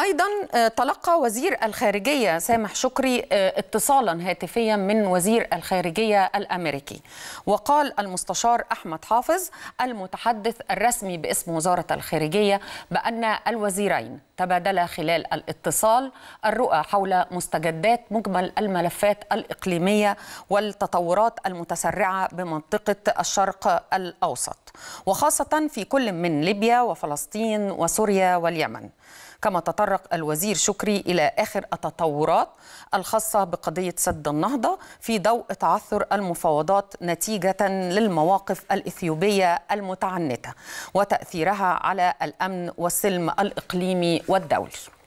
أيضا آه، تلقى وزير الخارجية سامح شكري آه، اتصالا هاتفيا من وزير الخارجية الأمريكي وقال المستشار أحمد حافظ المتحدث الرسمي باسم وزارة الخارجية بأن الوزيرين تبادلا خلال الاتصال الرؤى حول مستجدات مجمل الملفات الإقليمية والتطورات المتسرعة بمنطقة الشرق الأوسط وخاصة في كل من ليبيا وفلسطين وسوريا واليمن كما تطرق الوزير شكري إلى آخر التطورات الخاصة بقضية سد النهضة في ضوء تعثر المفاوضات نتيجة للمواقف الإثيوبية المتعنتة وتأثيرها على الأمن والسلم الإقليمي والدولي